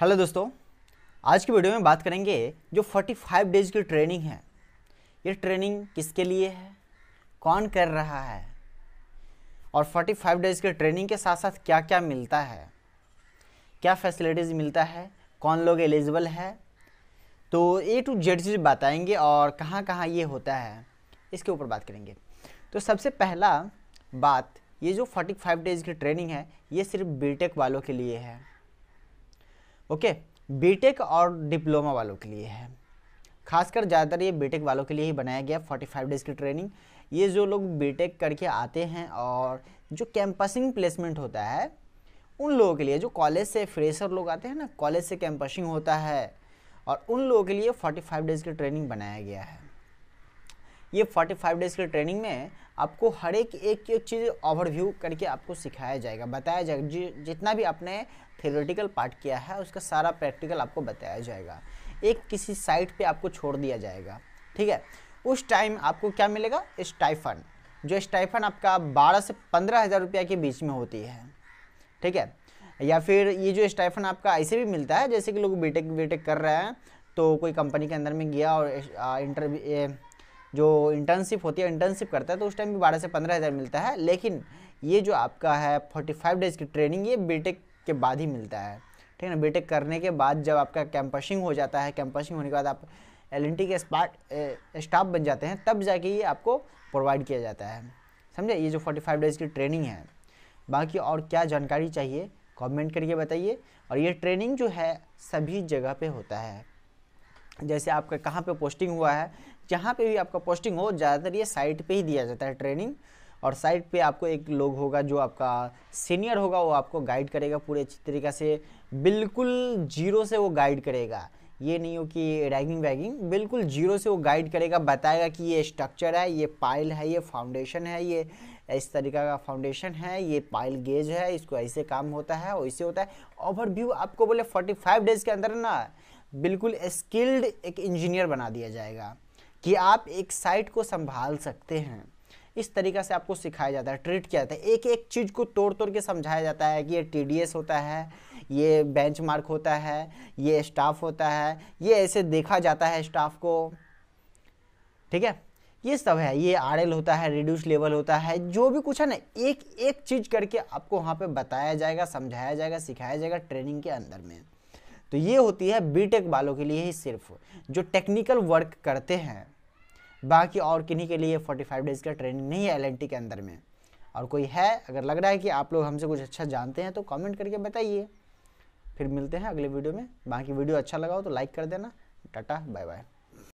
hello दोस्तों आज की वीडियो में बात करेंगे जो 45 डेज की ट्रेनिंग है ये ट्रेनिंग किसके लिए है कौन कर रहा है और 45 डेज के ट्रेनिंग के साथ साथ क्या क्या मिलता है क्या फैसिलिटीज़ मिलता है कौन लोग एलिजिबल है तो ए टू जेड चीज़ बताएंगे और कहाँ कहाँ ये होता है इसके ऊपर बात करेंगे तो सबसे पहला बात ये जो 45 डेज की ट्रेनिंग है ये सिर्फ बीटेक वालों के लिए है ओके बीटेक और डिप्लोमा वालों के लिए है खासकर ज़्यादातर ये बीटेक वालों के लिए ही बनाया गया 45 डेज़ की ट्रेनिंग ये जो लोग बीटेक करके आते हैं और जो कैंपसिंग प्लेसमेंट होता है उन लोगों के लिए जो कॉलेज से फ्रेशर लोग आते हैं ना कॉलेज से कैंपसिंग होता है और उन लोगों के लिए फोर्टी डेज़ की ट्रेनिंग बनाया गया है ये 45 डेज के ट्रेनिंग में आपको हर एक एक चीज़ ओवरव्यू करके आपको सिखाया जाएगा बताया जाएगा जितना भी आपने थियोरेटिकल पार्ट किया है उसका सारा प्रैक्टिकल आपको बताया जाएगा एक किसी साइट पे आपको छोड़ दिया जाएगा ठीक है उस टाइम आपको क्या मिलेगा स्टाइफन जो स्टाइफन आपका बारह से पंद्रह हज़ार रुपया के बीच में होती है ठीक है या फिर ये जो स्टाइफन आपका ऐसे भी मिलता है जैसे कि लोग बीटेक बीटेक कर रहे हैं तो कोई कंपनी के अंदर में गया और इंटरव्यू जो इंटर्नशिप होती है इंटर्नशिप करता है तो उस टाइम भी बारह से पंद्रह हज़ार मिलता है लेकिन ये जो आपका है फोर्टी फाइव डेज़ की ट्रेनिंग ये बीटेक के बाद ही मिलता है ठीक है ना बीटेक करने के बाद जब आपका कैंपसिंग हो जाता है कैंपसिंग होने के बाद आप एल के स्पार्ट स्टाफ बन जाते हैं तब जाके ये आपको प्रोवाइड किया जाता है समझे ये जो फोर्टी फाइव डेज़ की ट्रेनिंग है बाकी और क्या जानकारी चाहिए कमेंट करके बताइए और ये ट्रेनिंग जो है सभी जगह पे होता है जैसे आपका कहाँ पे पोस्टिंग हुआ है जहाँ पे भी आपका पोस्टिंग हो ज़्यादातर ये साइट पे ही दिया जाता है ट्रेनिंग और साइट पे आपको एक लोग होगा जो आपका सीनियर होगा वो आपको गाइड करेगा पूरे अच्छी तरीके से बिल्कुल जीरो से वो गाइड करेगा ये नहीं हो कि रैगिंग वैगिंग बिल्कुल जीरो से वो गाइड करेगा बताएगा कि ये स्ट्रक्चर है ये पाइल है ये फाउंडेशन है ये इस तरीका का फाउंडेशन है ये पाइल गेज है इसको ऐसे काम होता है वैसे होता है ओवरव्यू आपको बोले 45 डेज़ के अंदर ना बिल्कुल स्किल्ड एक इंजीनियर बना दिया जाएगा कि आप एक साइट को संभाल सकते हैं इस तरीका से आपको सिखाया जाता है ट्रीट किया जाता है एक एक चीज़ को तोड़ तोड़ के समझाया जाता है कि ये टी होता है ये बेंच होता है ये स्टाफ होता है ये ऐसे देखा जाता है स्टाफ को ठीक है ये सब है ये आर होता है रिड्यूस लेवल होता है जो भी कुछ है ना एक एक चीज़ करके आपको वहाँ पे बताया जाएगा समझाया जाएगा सिखाया जाएगा ट्रेनिंग के अंदर में तो ये होती है बीटेक वालों के लिए ही सिर्फ जो टेक्निकल वर्क करते हैं बाकी और किन्हीं के लिए 45 डेज़ का ट्रेनिंग नहीं है एल के अंदर में और कोई है अगर लग रहा है कि आप लोग हमसे कुछ अच्छा जानते हैं तो कमेंट करके बताइए फिर मिलते हैं अगले वीडियो में बाकी वीडियो अच्छा लगा हो तो लाइक कर देना टाटा बाय बाय